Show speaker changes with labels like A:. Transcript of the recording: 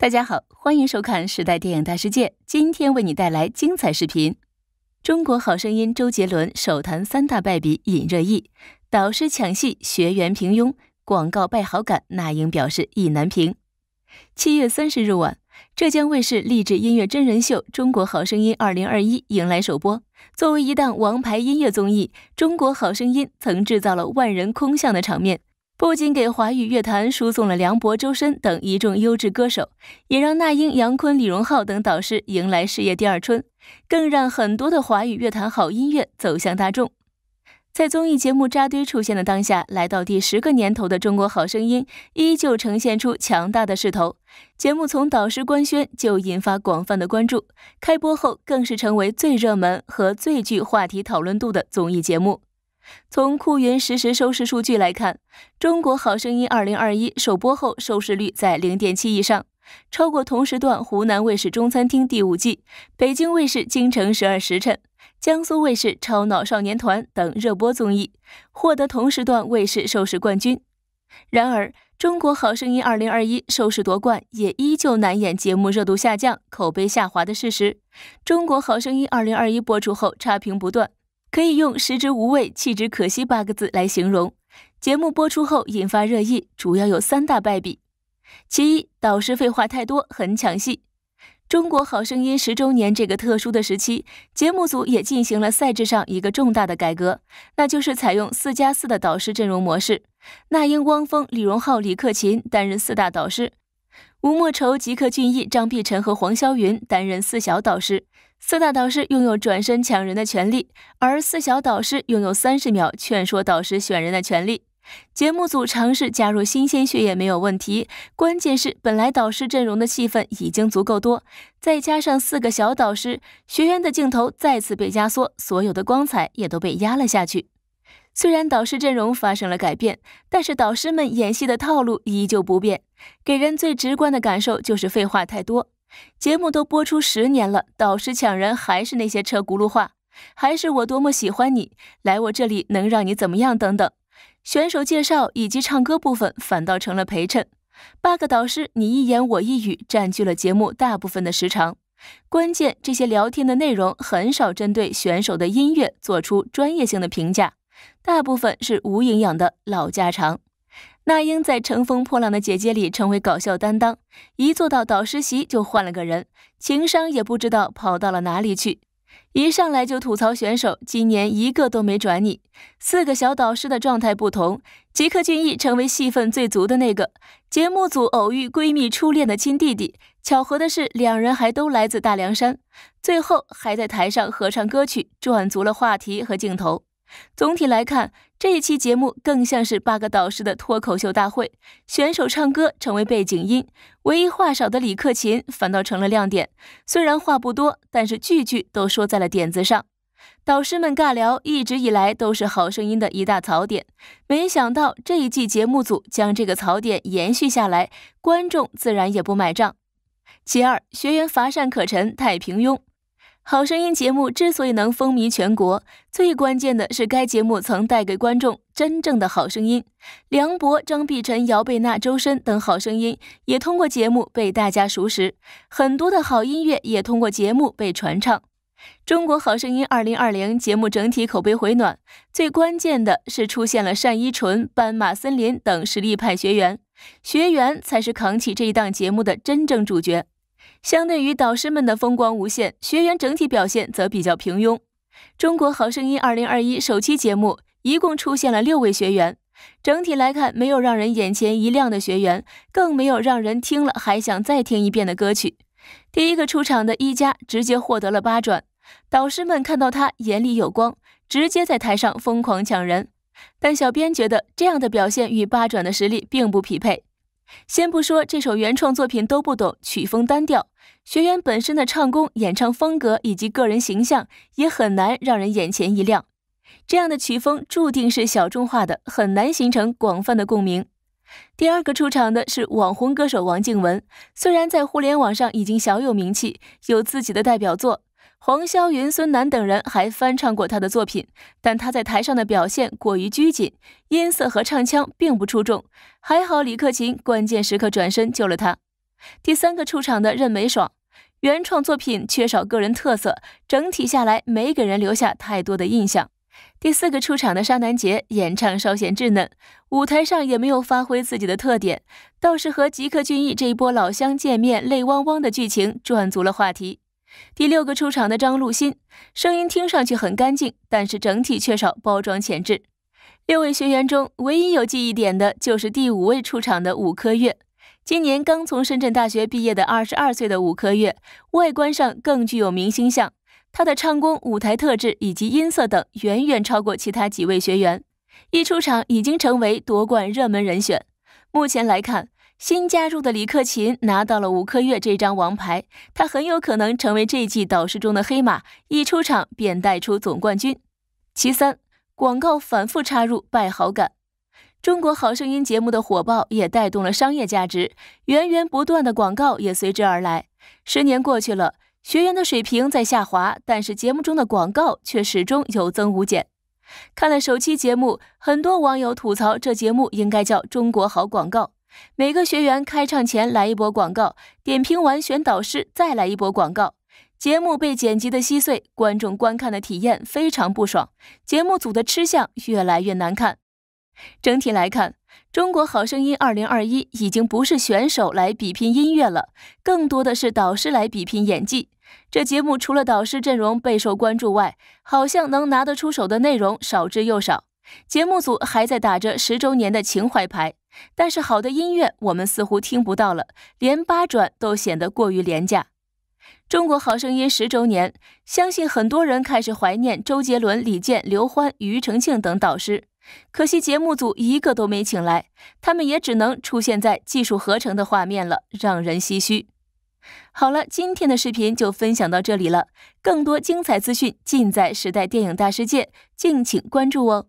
A: 大家好，欢迎收看《时代电影大世界》，今天为你带来精彩视频。《中国好声音》周杰伦首弹三大败笔引热议，导师抢戏，学员平庸，广告败好感，那英表示意难平。七月三十日晚，浙江卫视励志音乐真人秀《中国好声音》二零二一迎来首播。作为一档王牌音乐综艺，《中国好声音》曾制造了万人空巷的场面。不仅给华语乐坛输送了梁博、周深等一众优质歌手，也让那英、杨坤、李荣浩等导师迎来事业第二春，更让很多的华语乐坛好音乐走向大众。在综艺节目扎堆出现的当下，来到第十个年头的《中国好声音》依旧呈现出强大的势头。节目从导师官宣就引发广泛的关注，开播后更是成为最热门和最具话题讨论度的综艺节目。从酷云实时收视数据来看，《中国好声音》2021首播后收视率在0.7以上，超过同时段湖南卫视《中餐厅》第五季、北京卫视《京城十二时辰》、江苏卫视《超脑少年团》等热播综艺，获得同时段卫视收视冠军。然而，《中国好声音》2021收视夺冠也依旧难掩节目热度下降、口碑下滑的事实。《中国好声音》2021播出后差评不断。可以用“食之无味，弃之可惜”八个字来形容。节目播出后引发热议，主要有三大败笔：其一，导师废话太多，很抢戏。《中国好声音》十周年这个特殊的时期，节目组也进行了赛制上一个重大的改革，那就是采用四加四的导师阵容模式。那英、汪峰、李荣浩、李克勤担任四大导师，吴莫愁、吉克隽逸、张碧晨和黄霄云担任四小导师。四大导师拥有转身抢人的权利，而四小导师拥有三十秒劝说导师选人的权利。节目组尝试加入新鲜血液没有问题，关键是本来导师阵容的戏份已经足够多，再加上四个小导师，学员的镜头再次被压缩，所有的光彩也都被压了下去。虽然导师阵容发生了改变，但是导师们演戏的套路依旧不变，给人最直观的感受就是废话太多。节目都播出十年了，导师抢人还是那些车轱辘话，还是我多么喜欢你，来我这里能让你怎么样等等。选手介绍以及唱歌部分反倒成了陪衬，八个导师你一言我一语占据了节目大部分的时长。关键这些聊天的内容很少针对选手的音乐做出专业性的评价，大部分是无营养的老家常。那英在《乘风破浪的姐姐》里成为搞笑担当，一坐到导师席就换了个人，情商也不知道跑到了哪里去。一上来就吐槽选手，今年一个都没转你。四个小导师的状态不同，吉克隽逸成为戏份最足的那个。节目组偶遇闺蜜初恋的亲弟弟，巧合的是两人还都来自大凉山，最后还在台上合唱歌曲，转足了话题和镜头。总体来看，这一期节目更像是八个导师的脱口秀大会，选手唱歌成为背景音，唯一话少的李克勤反倒成了亮点。虽然话不多，但是句句都说在了点子上。导师们尬聊一直以来都是《好声音》的一大槽点，没想到这一季节目组将这个槽点延续下来，观众自然也不买账。其二，学员乏善可陈，太平庸。好声音节目之所以能风靡全国，最关键的是该节目曾带给观众真正的好声音。梁博、张碧晨、姚贝娜、周深等好声音也通过节目被大家熟识，很多的好音乐也通过节目被传唱。中国好声音二零二零节目整体口碑回暖，最关键的是出现了单依纯、斑马森林等实力派学员，学员才是扛起这一档节目的真正主角。相对于导师们的风光无限，学员整体表现则比较平庸。《中国好声音》二零二一首期节目一共出现了六位学员，整体来看没有让人眼前一亮的学员，更没有让人听了还想再听一遍的歌曲。第一个出场的一家直接获得了八转，导师们看到他眼里有光，直接在台上疯狂抢人。但小编觉得这样的表现与八转的实力并不匹配。先不说这首原创作品都不懂，曲风单调，学员本身的唱功、演唱风格以及个人形象也很难让人眼前一亮。这样的曲风注定是小众化的，很难形成广泛的共鸣。第二个出场的是网红歌手王靖雯，虽然在互联网上已经小有名气，有自己的代表作。黄霄云、孙楠等人还翻唱过他的作品，但他在台上的表现过于拘谨，音色和唱腔并不出众。还好李克勤关键时刻转身救了他。第三个出场的任美爽，原创作品缺少个人特色，整体下来没给人留下太多的印象。第四个出场的沙楠杰，演唱稍显稚嫩，舞台上也没有发挥自己的特点，倒是和吉克隽逸这一波老乡见面泪汪汪的剧情赚足了话题。第六个出场的张露欣，声音听上去很干净，但是整体缺少包装潜质。六位学员中，唯一有记忆点的就是第五位出场的五科月。今年刚从深圳大学毕业的二十二岁的五科月，外观上更具有明星相，他的唱功、舞台特质以及音色等远远超过其他几位学员。一出场已经成为夺冠热门人选。目前来看。新加入的李克勤拿到了五克月这张王牌，他很有可能成为这季导师中的黑马，一出场便带出总冠军。其三，广告反复插入，败好感。中国好声音节目的火爆也带动了商业价值，源源不断的广告也随之而来。十年过去了，学员的水平在下滑，但是节目中的广告却始终有增无减。看了首期节目，很多网友吐槽，这节目应该叫中国好广告。每个学员开唱前来一波广告，点评完选导师再来一波广告，节目被剪辑的稀碎，观众观看的体验非常不爽，节目组的吃相越来越难看。整体来看，《中国好声音》二零二一已经不是选手来比拼音乐了，更多的是导师来比拼演技。这节目除了导师阵容备受关注外，好像能拿得出手的内容少之又少。节目组还在打着十周年的情怀牌。但是好的音乐我们似乎听不到了，连八转都显得过于廉价。中国好声音十周年，相信很多人开始怀念周杰伦、李健、刘欢、庾澄庆等导师，可惜节目组一个都没请来，他们也只能出现在技术合成的画面了，让人唏嘘。好了，今天的视频就分享到这里了，更多精彩资讯尽在《时代电影大世界》，敬请关注哦。